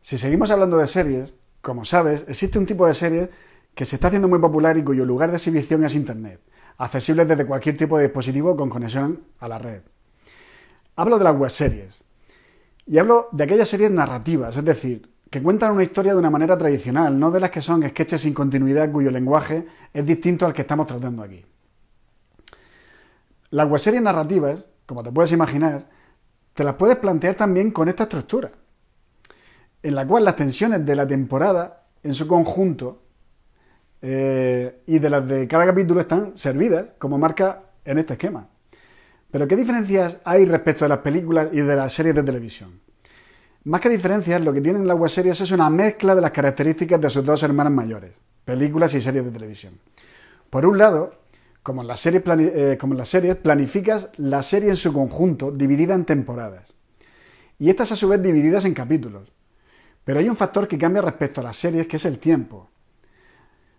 Si seguimos hablando de series, como sabes, existe un tipo de series que se está haciendo muy popular y cuyo lugar de exhibición es Internet, accesible desde cualquier tipo de dispositivo con conexión a la red. Hablo de las webseries. Y hablo de aquellas series narrativas, es decir, que cuentan una historia de una manera tradicional, no de las que son sketches sin continuidad cuyo lenguaje es distinto al que estamos tratando aquí. Las webseries narrativas, como te puedes imaginar, te las puedes plantear también con esta estructura, en la cual las tensiones de la temporada en su conjunto eh, y de las de cada capítulo están servidas como marca en este esquema. Pero ¿qué diferencias hay respecto de las películas y de las series de televisión? Más que diferencias, lo que tienen las webseries es una mezcla de las características de sus dos hermanas mayores, películas y series de televisión. Por un lado, como en, las series, planificas la serie en su conjunto, dividida en temporadas. Y estas a su vez divididas en capítulos. Pero hay un factor que cambia respecto a las series, que es el tiempo.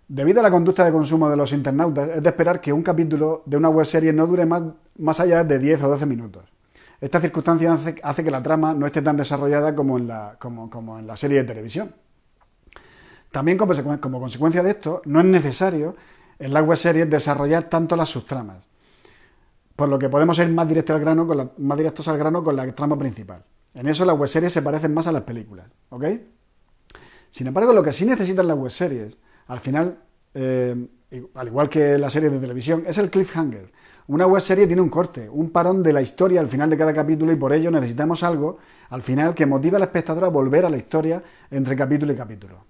Debido a la conducta de consumo de los internautas, es de esperar que un capítulo de una web serie no dure más, allá de 10 o 12 minutos. Esta circunstancia hace, que la trama no esté tan desarrollada como en la, como, en la serie de televisión. También como, consecuencia de esto, no es necesario en las webseries desarrollar tanto las subtramas. Por lo que podemos ir más directos al grano con la, más directos al grano con la trama principal. En eso las webseries se parecen más a las películas, ¿ok? Sin embargo, lo que sí necesitan las webseries, al final, eh, al igual que la serie de televisión, es el cliffhanger. Una webserie tiene un corte, un parón de la historia al final de cada capítulo y por ello necesitamos algo al final que motive al espectador a volver a la historia entre capítulo y capítulo.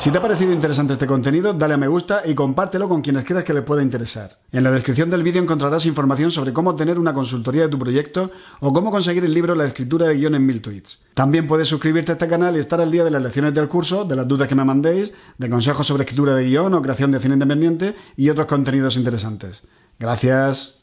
Si te ha parecido interesante este contenido, dale a me gusta y compártelo con quienes creas que les pueda interesar. En la descripción del vídeo encontrarás información sobre cómo obtener una consultoría de tu proyecto o cómo conseguir el libro La escritura de guión en mil tweets. También puedes suscribirte a este canal y estar al día de las lecciones del curso, de las dudas que me mandéis, de consejos sobre escritura de guión o creación de cine independiente y otros contenidos interesantes. Gracias.